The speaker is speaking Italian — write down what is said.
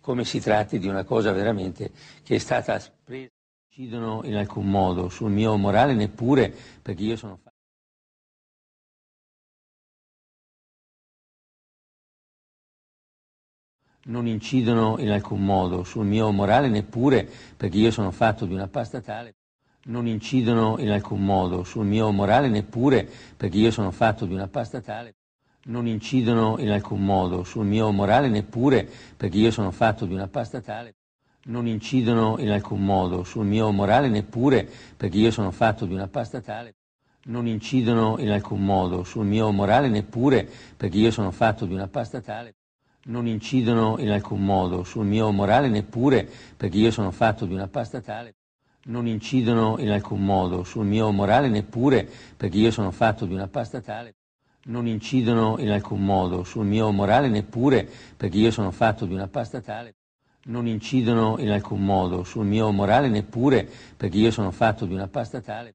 Come si tratti di una cosa veramente che è stata presa incidono in alcun modo sul mio morale neppure perché io sono non incidono in alcun modo sul mio morale neppure perché io sono fatto di una pasta tale non incidono in alcun modo sul mio morale neppure perché io sono fatto di una pasta tale non incidono in alcun modo sul mio morale neppure perché io sono fatto di una pasta tale non incidono in alcun modo sul mio morale neppure perché io sono fatto di una pasta tale non incidono in alcun modo sul mio morale neppure perché io sono fatto di una pasta tale non incidono in alcun modo sul mio morale neppure perché io sono fatto di una pasta tale non incidono in alcun modo sul mio morale neppure perché io sono fatto di una pasta tale non incidono in alcun modo sul mio morale neppure perché io sono fatto di una pasta tale non incidono in alcun modo sul mio morale neppure perché io sono fatto di una pasta tale